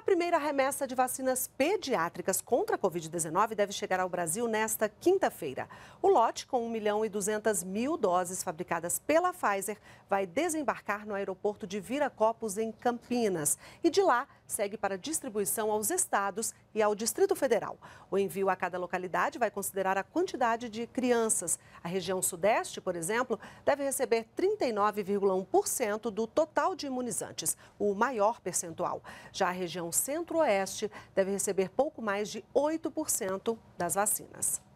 A primeira remessa de vacinas pediátricas contra a Covid-19 deve chegar ao Brasil nesta quinta-feira. O lote, com 1 milhão e 200 mil doses fabricadas pela Pfizer, vai desembarcar no aeroporto de Viracopos, em Campinas. E de lá, segue para distribuição aos estados e ao Distrito Federal. O envio a cada localidade vai considerar a quantidade de crianças. A região Sudeste, por exemplo, deve receber 39,1% do total de imunizantes, o maior percentual. Já a região Centro-Oeste deve receber pouco mais de 8% das vacinas.